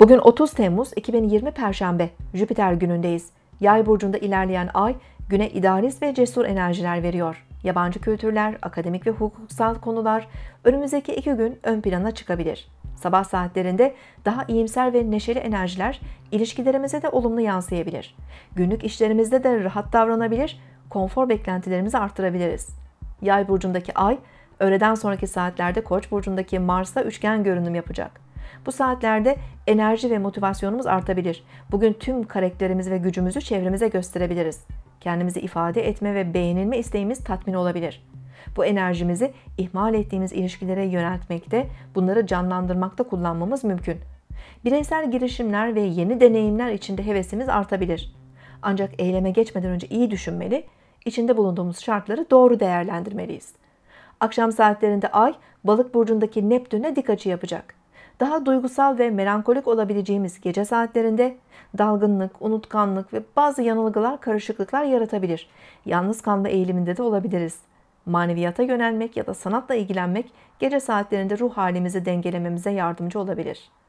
Bugün 30 Temmuz 2020 Perşembe, Jüpiter günündeyiz. Yay burcunda ilerleyen ay güne idealist ve cesur enerjiler veriyor. Yabancı kültürler, akademik ve hukuksal konular önümüzdeki iki gün ön plana çıkabilir. Sabah saatlerinde daha iyimser ve neşeli enerjiler ilişkilerimize de olumlu yansıyabilir. Günlük işlerimizde de rahat davranabilir, konfor beklentilerimizi arttırabiliriz. Yay burcundaki ay, öğleden sonraki saatlerde Koç burcundaki Mars'a üçgen görünüm yapacak. Bu saatlerde enerji ve motivasyonumuz artabilir. Bugün tüm karakterimiz ve gücümüzü çevremize gösterebiliriz. Kendimizi ifade etme ve beğenilme isteğimiz tatmin olabilir. Bu enerjimizi ihmal ettiğimiz ilişkilere yöneltmekte, bunları canlandırmakta kullanmamız mümkün. Bireysel girişimler ve yeni deneyimler içinde hevesimiz artabilir. Ancak eyleme geçmeden önce iyi düşünmeli, içinde bulunduğumuz şartları doğru değerlendirmeliyiz. Akşam saatlerinde Ay, Balık burcundaki Neptün'e dik açı yapacak daha duygusal ve melankolik olabileceğimiz gece saatlerinde dalgınlık, unutkanlık ve bazı yanılgılar karışıklıklar yaratabilir. Yalnız kalma eğiliminde de olabiliriz. Maneviyata yönelmek ya da sanatla ilgilenmek gece saatlerinde ruh halimizi dengelememize yardımcı olabilir.''